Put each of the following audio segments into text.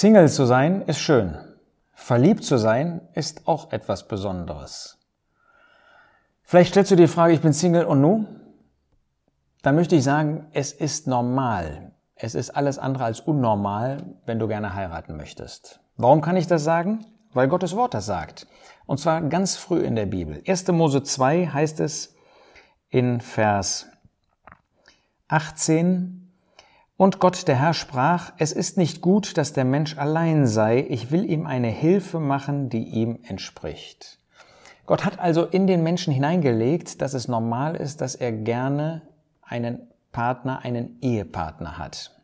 Single zu sein ist schön. Verliebt zu sein ist auch etwas Besonderes. Vielleicht stellst du dir die Frage, ich bin Single und nu? Dann möchte ich sagen, es ist normal. Es ist alles andere als unnormal, wenn du gerne heiraten möchtest. Warum kann ich das sagen? Weil Gottes Wort das sagt. Und zwar ganz früh in der Bibel. 1. Mose 2 heißt es in Vers 18, und Gott der Herr sprach, es ist nicht gut, dass der Mensch allein sei, ich will ihm eine Hilfe machen, die ihm entspricht. Gott hat also in den Menschen hineingelegt, dass es normal ist, dass er gerne einen Partner, einen Ehepartner hat.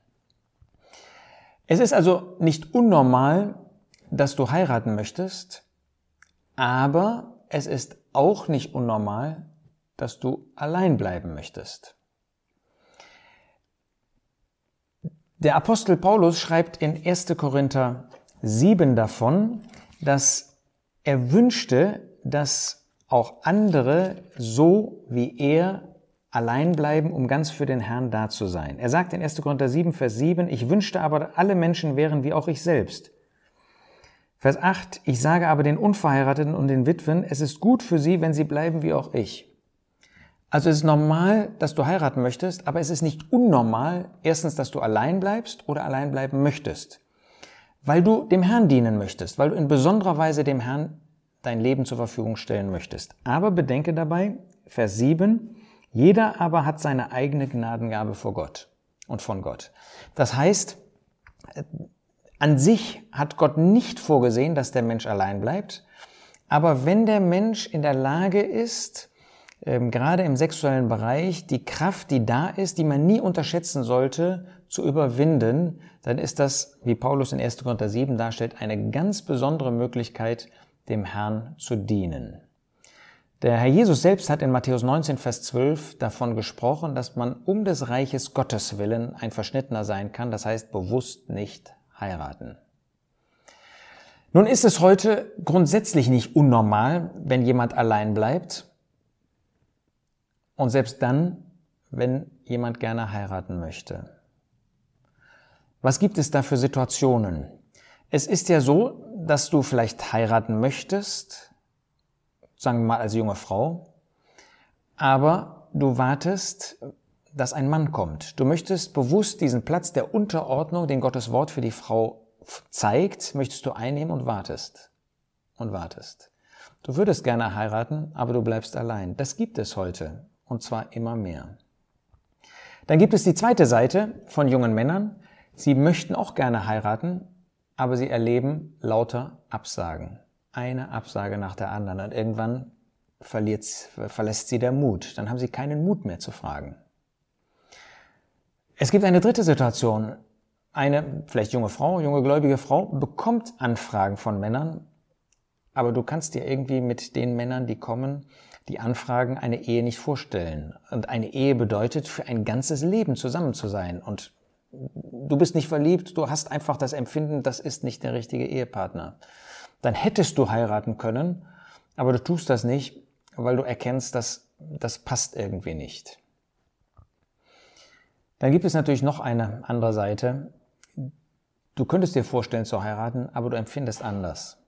Es ist also nicht unnormal, dass du heiraten möchtest, aber es ist auch nicht unnormal, dass du allein bleiben möchtest. Der Apostel Paulus schreibt in 1. Korinther 7 davon, dass er wünschte, dass auch andere so wie er allein bleiben, um ganz für den Herrn da zu sein. Er sagt in 1. Korinther 7, Vers 7, ich wünschte aber, alle Menschen wären wie auch ich selbst. Vers 8, ich sage aber den Unverheirateten und den Witwen, es ist gut für sie, wenn sie bleiben wie auch ich. Also es ist normal, dass du heiraten möchtest, aber es ist nicht unnormal, erstens, dass du allein bleibst oder allein bleiben möchtest. Weil du dem Herrn dienen möchtest, weil du in besonderer Weise dem Herrn dein Leben zur Verfügung stellen möchtest. Aber bedenke dabei, Vers 7, jeder aber hat seine eigene Gnadengabe vor Gott und von Gott. Das heißt, äh, an sich hat Gott nicht vorgesehen, dass der Mensch allein bleibt, aber wenn der Mensch in der Lage ist, ähm, gerade im sexuellen Bereich die Kraft, die da ist, die man nie unterschätzen sollte, zu überwinden, dann ist das, wie Paulus in 1. Korinther 7 darstellt, eine ganz besondere Möglichkeit, dem Herrn zu dienen. Der Herr Jesus selbst hat in Matthäus 19, Vers 12 davon gesprochen, dass man um des Reiches Gottes willen ein Verschnittener sein kann, das heißt bewusst nicht heiraten. Nun ist es heute grundsätzlich nicht unnormal, wenn jemand allein bleibt, und selbst dann, wenn jemand gerne heiraten möchte. Was gibt es da für Situationen? Es ist ja so, dass du vielleicht heiraten möchtest, sagen wir mal als junge Frau, aber du wartest, dass ein Mann kommt. Du möchtest bewusst diesen Platz der Unterordnung, den Gottes Wort für die Frau zeigt, möchtest du einnehmen und wartest. Und wartest. Du würdest gerne heiraten, aber du bleibst allein. Das gibt es heute und zwar immer mehr. Dann gibt es die zweite Seite von jungen Männern. Sie möchten auch gerne heiraten, aber sie erleben lauter Absagen. Eine Absage nach der anderen. Und irgendwann verlässt sie der Mut. Dann haben sie keinen Mut mehr zu fragen. Es gibt eine dritte Situation. Eine vielleicht junge Frau, junge gläubige Frau bekommt Anfragen von Männern, aber du kannst dir irgendwie mit den Männern, die kommen, die Anfragen eine Ehe nicht vorstellen. Und eine Ehe bedeutet, für ein ganzes Leben zusammen zu sein. Und du bist nicht verliebt, du hast einfach das Empfinden, das ist nicht der richtige Ehepartner. Dann hättest du heiraten können, aber du tust das nicht, weil du erkennst, dass das passt irgendwie nicht. Dann gibt es natürlich noch eine andere Seite. Du könntest dir vorstellen zu heiraten, aber du empfindest anders.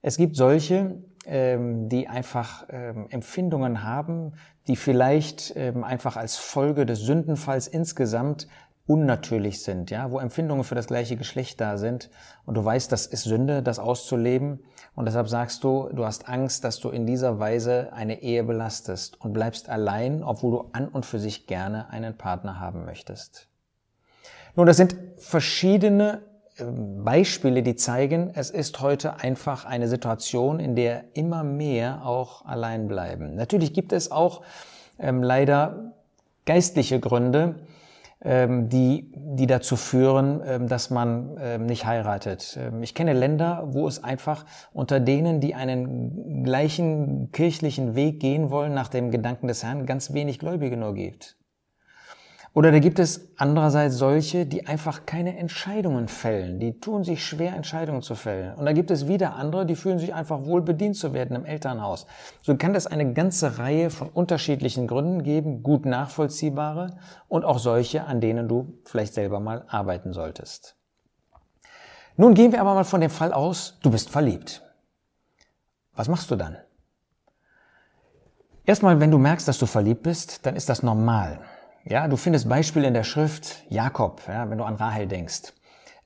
Es gibt solche, ähm, die einfach ähm, Empfindungen haben, die vielleicht ähm, einfach als Folge des Sündenfalls insgesamt unnatürlich sind, ja, wo Empfindungen für das gleiche Geschlecht da sind und du weißt, das ist Sünde, das auszuleben und deshalb sagst du, du hast Angst, dass du in dieser Weise eine Ehe belastest und bleibst allein, obwohl du an und für sich gerne einen Partner haben möchtest. Nun, das sind verschiedene Beispiele, die zeigen, es ist heute einfach eine Situation, in der immer mehr auch allein bleiben. Natürlich gibt es auch ähm, leider geistliche Gründe, ähm, die, die dazu führen, ähm, dass man ähm, nicht heiratet. Ähm, ich kenne Länder, wo es einfach unter denen, die einen gleichen kirchlichen Weg gehen wollen, nach dem Gedanken des Herrn, ganz wenig Gläubige nur gibt. Oder da gibt es andererseits solche, die einfach keine Entscheidungen fällen. Die tun sich schwer, Entscheidungen zu fällen. Und da gibt es wieder andere, die fühlen sich einfach wohl bedient zu werden im Elternhaus. So kann es eine ganze Reihe von unterschiedlichen Gründen geben, gut nachvollziehbare und auch solche, an denen du vielleicht selber mal arbeiten solltest. Nun gehen wir aber mal von dem Fall aus, du bist verliebt. Was machst du dann? Erstmal, wenn du merkst, dass du verliebt bist, dann ist das normal. Ja, du findest Beispiele in der Schrift Jakob, ja, wenn du an Rahel denkst.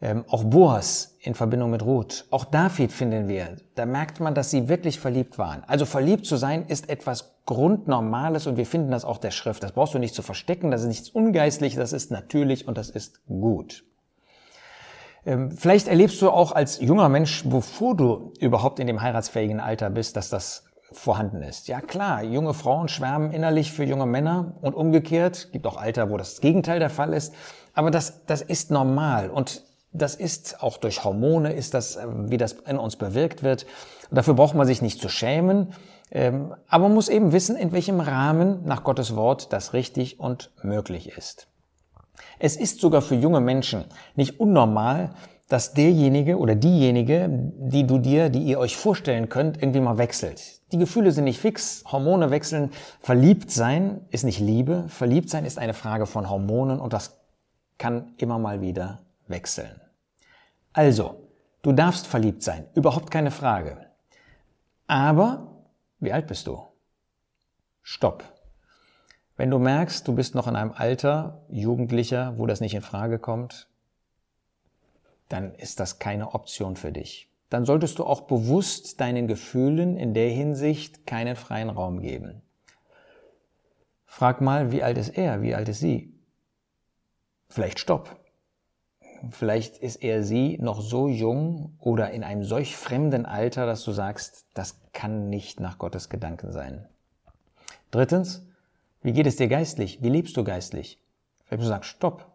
Ähm, auch Boas in Verbindung mit Ruth. Auch David finden wir. Da merkt man, dass sie wirklich verliebt waren. Also verliebt zu sein ist etwas Grundnormales und wir finden das auch der Schrift. Das brauchst du nicht zu verstecken. Das ist nichts ungeistlich. Das ist natürlich und das ist gut. Ähm, vielleicht erlebst du auch als junger Mensch, bevor du überhaupt in dem heiratsfähigen Alter bist, dass das vorhanden ist. Ja klar, junge Frauen schwärmen innerlich für junge Männer und umgekehrt, gibt auch Alter, wo das Gegenteil der Fall ist, aber das, das ist normal und das ist auch durch Hormone, ist das, äh, wie das in uns bewirkt wird. Und dafür braucht man sich nicht zu schämen, ähm, aber man muss eben wissen, in welchem Rahmen nach Gottes Wort das richtig und möglich ist. Es ist sogar für junge Menschen nicht unnormal, dass derjenige oder diejenige, die du dir, die ihr euch vorstellen könnt, irgendwie mal wechselt. Die Gefühle sind nicht fix, Hormone wechseln. Verliebt sein ist nicht Liebe, verliebt sein ist eine Frage von Hormonen und das kann immer mal wieder wechseln. Also, du darfst verliebt sein, überhaupt keine Frage. Aber, wie alt bist du? Stopp. Wenn du merkst, du bist noch in einem Alter, Jugendlicher, wo das nicht in Frage kommt, dann ist das keine Option für dich. Dann solltest du auch bewusst deinen Gefühlen in der Hinsicht keinen freien Raum geben. Frag mal, wie alt ist er, wie alt ist sie? Vielleicht stopp. Vielleicht ist er sie noch so jung oder in einem solch fremden Alter, dass du sagst, das kann nicht nach Gottes Gedanken sein. Drittens, wie geht es dir geistlich? Wie lebst du geistlich? Vielleicht musst du sagen, stopp,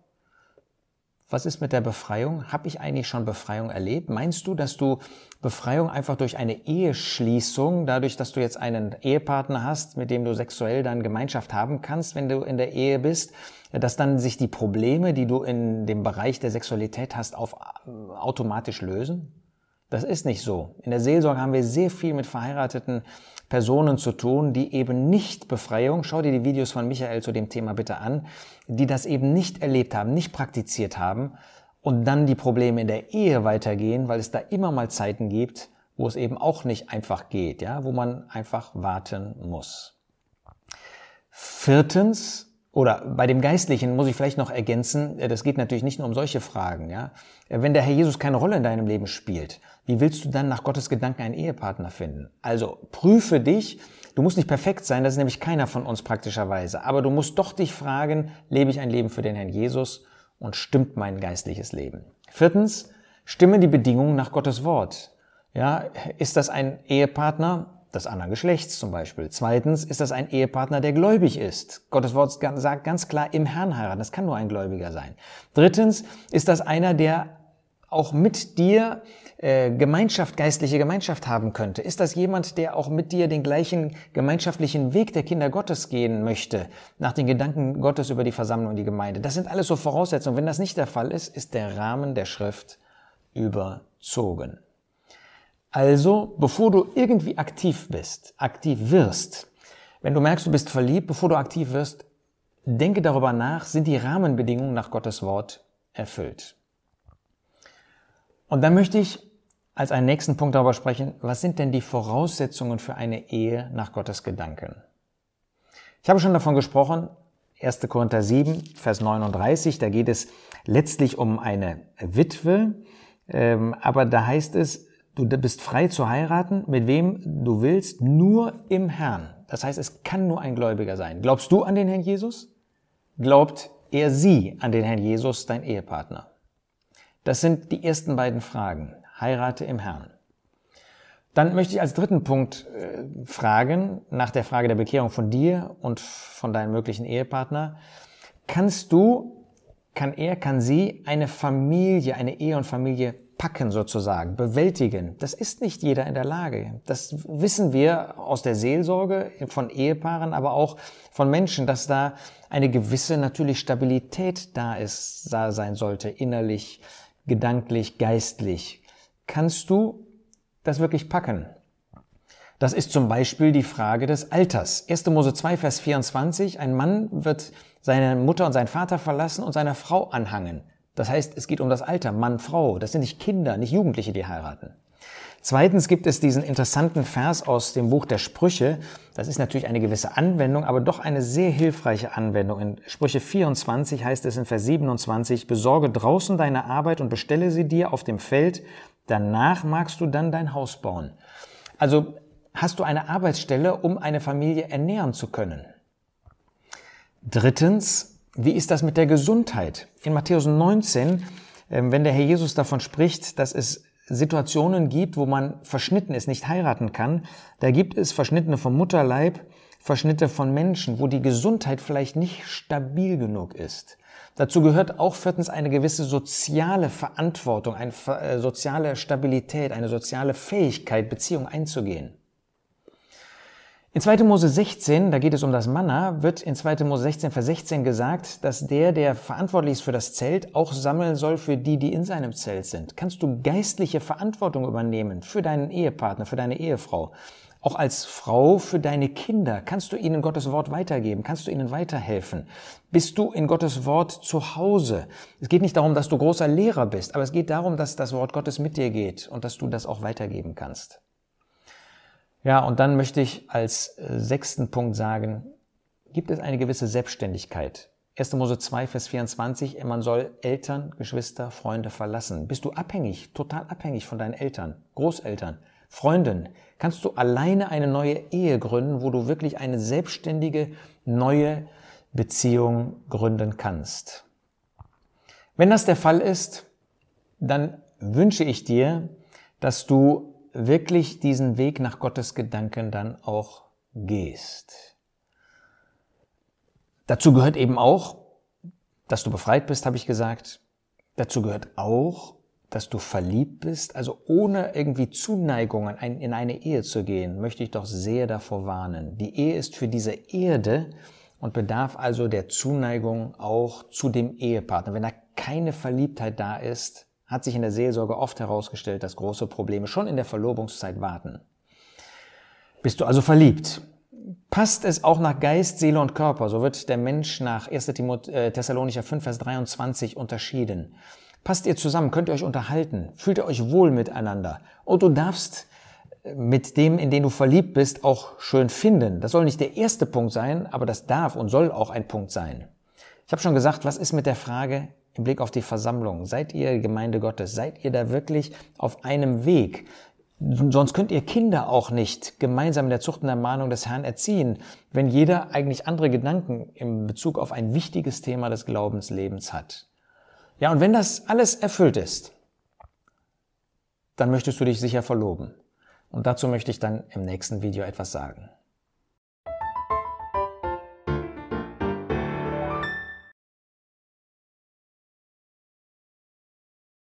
was ist mit der Befreiung? Hab ich eigentlich schon Befreiung erlebt? Meinst du, dass du Befreiung einfach durch eine Eheschließung, dadurch, dass du jetzt einen Ehepartner hast, mit dem du sexuell dann Gemeinschaft haben kannst, wenn du in der Ehe bist, dass dann sich die Probleme, die du in dem Bereich der Sexualität hast, auf äh, automatisch lösen? Das ist nicht so. In der Seelsorge haben wir sehr viel mit verheirateten Personen zu tun, die eben nicht Befreiung, schau dir die Videos von Michael zu dem Thema bitte an, die das eben nicht erlebt haben, nicht praktiziert haben und dann die Probleme in der Ehe weitergehen, weil es da immer mal Zeiten gibt, wo es eben auch nicht einfach geht, ja, wo man einfach warten muss. Viertens, oder bei dem Geistlichen muss ich vielleicht noch ergänzen, äh, das geht natürlich nicht nur um solche Fragen. Ja? Äh, wenn der Herr Jesus keine Rolle in deinem Leben spielt, wie willst du dann nach Gottes Gedanken einen Ehepartner finden? Also prüfe dich. Du musst nicht perfekt sein, das ist nämlich keiner von uns praktischerweise. Aber du musst doch dich fragen, lebe ich ein Leben für den Herrn Jesus und stimmt mein geistliches Leben? Viertens, stimmen die Bedingungen nach Gottes Wort. Ja, ist das ein Ehepartner, des anderen Geschlechts zum Beispiel. Zweitens ist das ein Ehepartner, der gläubig ist. Gottes Wort sagt ganz klar, im Herrn heiraten. Das kann nur ein Gläubiger sein. Drittens ist das einer, der auch mit dir äh, Gemeinschaft, geistliche Gemeinschaft haben könnte? Ist das jemand, der auch mit dir den gleichen gemeinschaftlichen Weg der Kinder Gottes gehen möchte, nach den Gedanken Gottes über die Versammlung und die Gemeinde? Das sind alles so Voraussetzungen. Wenn das nicht der Fall ist, ist der Rahmen der Schrift überzogen. Also, bevor du irgendwie aktiv bist, aktiv wirst, wenn du merkst, du bist verliebt, bevor du aktiv wirst, denke darüber nach, sind die Rahmenbedingungen nach Gottes Wort erfüllt. Und dann möchte ich als einen nächsten Punkt darüber sprechen, was sind denn die Voraussetzungen für eine Ehe nach Gottes Gedanken? Ich habe schon davon gesprochen, 1. Korinther 7, Vers 39, da geht es letztlich um eine Witwe, ähm, aber da heißt es, du bist frei zu heiraten, mit wem du willst, nur im Herrn. Das heißt, es kann nur ein Gläubiger sein. Glaubst du an den Herrn Jesus? Glaubt er sie an den Herrn Jesus, dein Ehepartner? Das sind die ersten beiden Fragen. Heirate im Herrn. Dann möchte ich als dritten Punkt äh, fragen, nach der Frage der Bekehrung von dir und von deinem möglichen Ehepartner, kannst du, kann er, kann sie eine Familie, eine Ehe und Familie packen sozusagen, bewältigen. Das ist nicht jeder in der Lage. Das wissen wir aus der Seelsorge von Ehepaaren, aber auch von Menschen, dass da eine gewisse natürlich Stabilität da ist, da sein sollte, innerlich, gedanklich, geistlich. Kannst du das wirklich packen? Das ist zum Beispiel die Frage des Alters. 1. Mose 2, Vers 24. Ein Mann wird seine Mutter und seinen Vater verlassen und seiner Frau anhangen. Das heißt, es geht um das Alter, Mann, Frau. Das sind nicht Kinder, nicht Jugendliche, die heiraten. Zweitens gibt es diesen interessanten Vers aus dem Buch der Sprüche. Das ist natürlich eine gewisse Anwendung, aber doch eine sehr hilfreiche Anwendung. In Sprüche 24 heißt es in Vers 27, besorge draußen deine Arbeit und bestelle sie dir auf dem Feld, danach magst du dann dein Haus bauen. Also hast du eine Arbeitsstelle, um eine Familie ernähren zu können. Drittens, wie ist das mit der Gesundheit? In Matthäus 19, ähm, wenn der Herr Jesus davon spricht, dass es Situationen gibt, wo man verschnitten ist, nicht heiraten kann, da gibt es Verschnittene vom Mutterleib, Verschnitte von Menschen, wo die Gesundheit vielleicht nicht stabil genug ist. Dazu gehört auch viertens eine gewisse soziale Verantwortung, eine äh, soziale Stabilität, eine soziale Fähigkeit, Beziehungen einzugehen. In 2. Mose 16, da geht es um das Manna, wird in 2. Mose 16, Vers 16 gesagt, dass der, der verantwortlich ist für das Zelt, auch sammeln soll für die, die in seinem Zelt sind. Kannst du geistliche Verantwortung übernehmen für deinen Ehepartner, für deine Ehefrau? Auch als Frau für deine Kinder kannst du ihnen Gottes Wort weitergeben, kannst du ihnen weiterhelfen. Bist du in Gottes Wort zu Hause? Es geht nicht darum, dass du großer Lehrer bist, aber es geht darum, dass das Wort Gottes mit dir geht und dass du das auch weitergeben kannst. Ja, und dann möchte ich als äh, sechsten Punkt sagen, gibt es eine gewisse Selbstständigkeit. 1. Mose 2, Vers 24, man soll Eltern, Geschwister, Freunde verlassen. Bist du abhängig, total abhängig von deinen Eltern, Großeltern, Freunden? kannst du alleine eine neue Ehe gründen, wo du wirklich eine selbstständige neue Beziehung gründen kannst. Wenn das der Fall ist, dann wünsche ich dir, dass du wirklich diesen Weg nach Gottes Gedanken dann auch gehst. Dazu gehört eben auch, dass du befreit bist, habe ich gesagt. Dazu gehört auch, dass du verliebt bist. Also ohne irgendwie Zuneigung in eine Ehe zu gehen, möchte ich doch sehr davor warnen. Die Ehe ist für diese Erde und bedarf also der Zuneigung auch zu dem Ehepartner. Wenn da keine Verliebtheit da ist, hat sich in der Seelsorge oft herausgestellt, dass große Probleme schon in der Verlobungszeit warten. Bist du also verliebt? Passt es auch nach Geist, Seele und Körper? So wird der Mensch nach 1. Timot äh, Thessalonicher 5, Vers 23 unterschieden. Passt ihr zusammen? Könnt ihr euch unterhalten? Fühlt ihr euch wohl miteinander? Und du darfst äh, mit dem, in den du verliebt bist, auch schön finden. Das soll nicht der erste Punkt sein, aber das darf und soll auch ein Punkt sein. Ich habe schon gesagt, was ist mit der Frage im Blick auf die Versammlung? Seid ihr Gemeinde Gottes? Seid ihr da wirklich auf einem Weg? Sonst könnt ihr Kinder auch nicht gemeinsam in der Zucht und Ermahnung des Herrn erziehen, wenn jeder eigentlich andere Gedanken im Bezug auf ein wichtiges Thema des Glaubenslebens hat. Ja, und wenn das alles erfüllt ist, dann möchtest du dich sicher verloben. Und dazu möchte ich dann im nächsten Video etwas sagen.